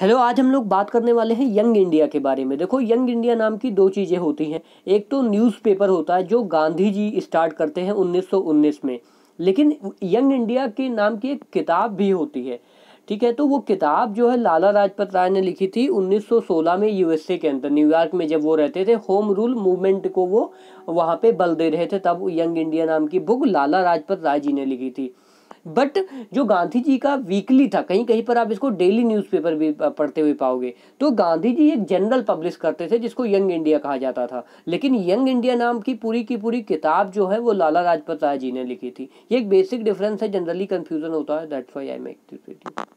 hello आज हम लोग बात करने वाले हैं यंग इंडिया के बारे में देखो यंग इंडिया नाम की दो चीज़ें होती हैं एक तो न्यूज़पेपर होता है जो गांधी जी स्टार्ट करते हैं 1919 में लेकिन यंग इंडिया के नाम की एक किताब भी होती है ठीक है तो वो किताब जो है लाला लाजपत राय ने लिखी थी 1916 में यूएसए के अंदर न्यूयॉर्क में जब वो रहते थे होम रूल मूवमेंट को वो वहाँ पर बल दे रहे थे तब यंग इंडिया नाम की बुक लाला लाजपत राय जी ने लिखी थी बट जो गांधी जी का वीकली था कहीं कहीं पर आप इसको डेली न्यूज़पेपर भी पढ़ते हुए पाओगे तो गांधी जी एक जनरल पब्लिश करते थे जिसको यंग इंडिया कहा जाता था लेकिन यंग इंडिया नाम की पूरी की पूरी किताब जो है वो लाला लाजपत राय जी ने लिखी थी ये एक बेसिक डिफरेंस है जनरली कन्फ्यूजन होता है that's why I make this video